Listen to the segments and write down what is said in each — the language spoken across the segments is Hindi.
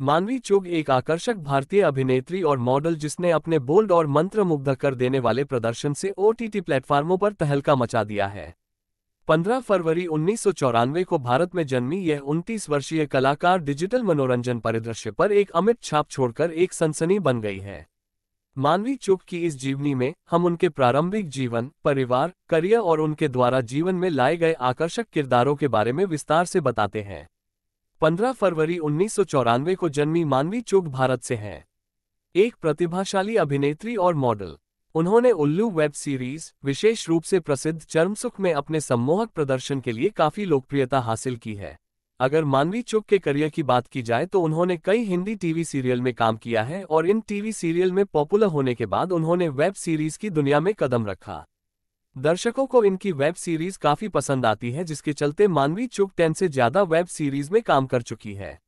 मानवी चुग एक आकर्षक भारतीय अभिनेत्री और मॉडल जिसने अपने बोल्ड और मंत्र मुग्ध कर देने वाले प्रदर्शन से ओटीटी प्लेटफॉर्मों पर तहलका मचा दिया है 15 फरवरी उन्नीस को भारत में जन्मी यह 29 वर्षीय कलाकार डिजिटल मनोरंजन परिदृश्य पर एक अमिट छाप छोड़कर एक सनसनी बन गई है मानवी चुप की इस जीवनी में हम उनके प्रारंभिक जीवन परिवार करियर और उनके द्वारा जीवन में लाए गए आकर्षक किरदारों के बारे में विस्तार से बताते हैं 15 फरवरी उन्नीस को जन्मी मानवी चुग भारत से हैं एक प्रतिभाशाली अभिनेत्री और मॉडल उन्होंने उल्लू वेब सीरीज विशेष रूप से प्रसिद्ध चर्मसुख में अपने सम्मोहक प्रदर्शन के लिए काफी लोकप्रियता हासिल की है अगर मानवी चुग के करियर की बात की जाए तो उन्होंने कई हिंदी टीवी सीरियल में काम किया है और इन टीवी सीरियल में पॉपुलर होने के बाद उन्होंने वेब सीरीज की दुनिया में कदम रखा दर्शकों को इनकी वेब सीरीज काफी पसंद आती है जिसके चलते मानवी चुप टेन से ज्यादा वेब सीरीज में काम कर चुकी है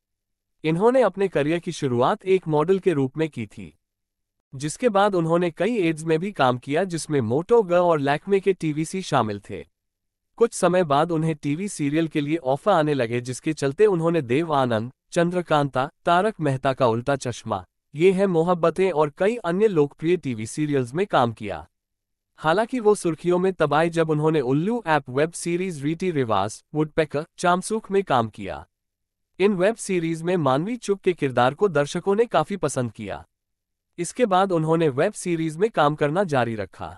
इन्होंने अपने करियर की शुरुआत एक मॉडल के रूप में की थी जिसके बाद उन्होंने कई एड्स में भी काम किया जिसमें मोटो ग और लैक्मे के टीवीसी शामिल थे कुछ समय बाद उन्हें टीवी सीरियल के लिए ऑफर आने लगे जिसके चलते उन्होंने देव आनंद चंद्रकांता तारक मेहता का उल्टा चश्मा ये है मोहब्बतें और कई अन्य लोकप्रिय टीवी सीरियल्स में काम किया हालांकि वो सुर्खियों में तबाही जब उन्होंने उल्लू ऐप वेब सीरीज रीति रिवाज वुडपेकर चामसूख में काम किया इन वेब सीरीज में मानवी चुप के किरदार को दर्शकों ने काफी पसंद किया इसके बाद उन्होंने वेब सीरीज में काम करना जारी रखा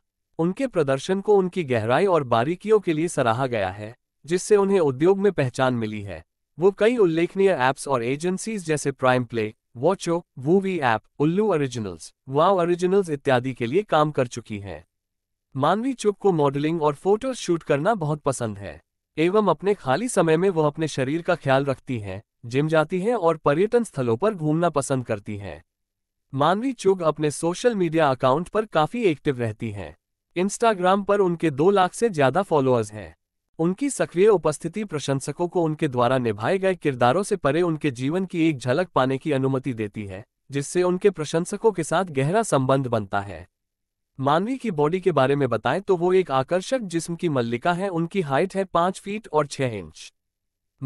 उनके प्रदर्शन को उनकी गहराई और बारीकियों के लिए सराहा गया है जिससे उन्हें उद्योग में पहचान मिली है वो कई उल्लेखनीय ऐप्स और एजेंसीज जैसे Prime Play Watcho Voovi app Ullu originals Wow originals इत्यादि के लिए काम कर चुकी हैं मानवी चुप को मॉडलिंग और फोटो शूट करना बहुत पसंद है एवं अपने खाली समय में वह अपने शरीर का ख्याल रखती हैं जिम जाती हैं और पर्यटन स्थलों पर घूमना पसंद करती हैं मानवी चुग अपने सोशल मीडिया अकाउंट पर काफी एक्टिव रहती हैं इंस्टाग्राम पर उनके दो लाख से ज्यादा फॉलोअर्स हैं उनकी सक्रिय उपस्थिति प्रशंसकों को उनके द्वारा निभाए गए किरदारों से परे उनके जीवन की एक झलक पाने की अनुमति देती है जिससे उनके प्रशंसकों के साथ गहरा संबंध बनता है मानवी की बॉडी के बारे में बताएं तो वो एक आकर्षक जिस्म की मल्लिका है उनकी हाइट है पांच फीट और छह इंच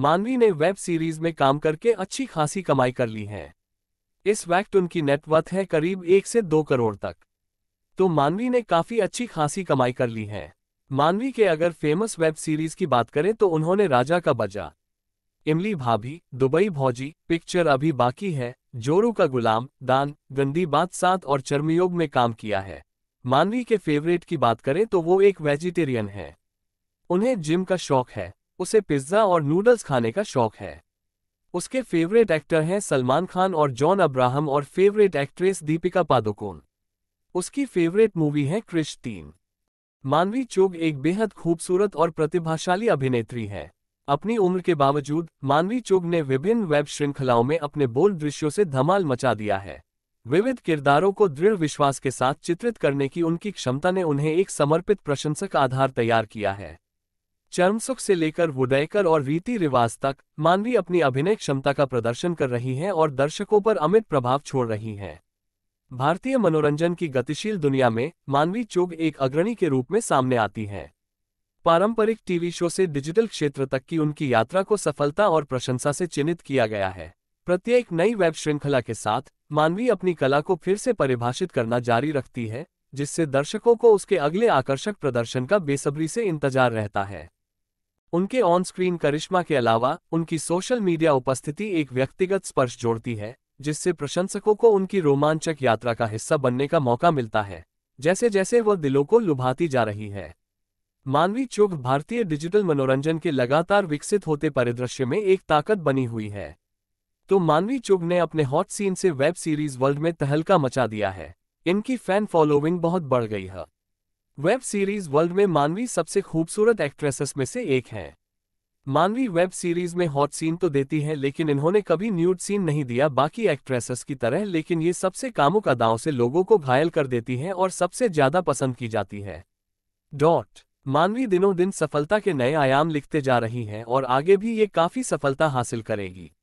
मानवी ने वेब सीरीज में काम करके अच्छी खासी कमाई कर ली है इस वक्त उनकी नेटवर्थ है करीब एक से दो करोड़ तक तो मानवी ने काफ़ी अच्छी खासी कमाई कर ली है मानवी के अगर फेमस वेब सीरीज की बात करें तो उन्होंने राजा का बजा इमली भाभी दुबई भौजी पिक्चर अभी बाकी है जोरू का गुलाम दान गंदी बात सात और चर्मयोग में काम किया है मानवी के फेवरेट की बात करें तो वो एक वेजिटेरियन है उन्हें जिम का शौक है उसे पिज्ज़ा और नूडल्स खाने का शौक है उसके फेवरेट एक्टर हैं सलमान खान और जॉन अब्राहम और फेवरेट एक्ट्रेस दीपिका पादुकोण उसकी फेवरेट मूवी है क्रिश तीन मानवी चोग एक बेहद खूबसूरत और प्रतिभाशाली अभिनेत्री है अपनी उम्र के बावजूद मानवी चुग ने विभिन्न वेब श्रृंखलाओं में अपने बोल दृश्यों से धमाल मचा दिया है विविध किरदारों को दृढ़ विश्वास के साथ चित्रित करने की उनकी क्षमता ने उन्हें एक समर्पित प्रशंसक आधार तैयार किया है चर्मसुख से लेकर वुडयकर और रीति रिवाज तक मानवी अपनी अभिनय क्षमता का प्रदर्शन कर रही हैं और दर्शकों पर अमित प्रभाव छोड़ रही हैं भारतीय मनोरंजन की गतिशील दुनिया में मानवी चोग एक अग्रणी के रूप में सामने आती हैं पारंपरिक टीवी शो से डिजिटल क्षेत्र तक की उनकी यात्रा को सफलता और प्रशंसा से चिन्हित किया गया है प्रत्येक नई वेब श्रृंखला के साथ मानवी अपनी कला को फिर से परिभाषित करना जारी रखती है जिससे दर्शकों को उसके अगले आकर्षक प्रदर्शन का बेसब्री से इंतजार रहता है उनके ऑन स्क्रीन करिश्मा के अलावा उनकी सोशल मीडिया उपस्थिति एक व्यक्तिगत स्पर्श जोड़ती है जिससे प्रशंसकों को उनकी रोमांचक यात्रा का हिस्सा बनने का मौका मिलता है जैसे जैसे वह दिलों को लुभाती जा रही है मानवी चुग भारतीय डिजिटल मनोरंजन के लगातार विकसित होते परिदृश्य में एक ताकत बनी हुई है तो मानवी चुग ने अपने हॉट सीन से वेब सीरीज वर्ल्ड में तहलका मचा दिया है इनकी फैन फॉलोइंग बहुत बढ़ गई है वेब सीरीज वर्ल्ड में मानवी सबसे खूबसूरत एक्ट्रेसेस में से एक हैं मानवी वेब सीरीज में हॉट सीन तो देती है लेकिन इन्होंने कभी न्यूड सीन नहीं दिया बाकी एक्ट्रेसेस की तरह लेकिन ये सबसे कामुक अदाओं से लोगों को घायल कर देती हैं और सबसे ज्यादा पसंद की जाती है डॉट मानवी दिनों दिन सफलता के नए आयाम लिखते जा रही हैं और आगे भी ये काफी सफलता हासिल करेगी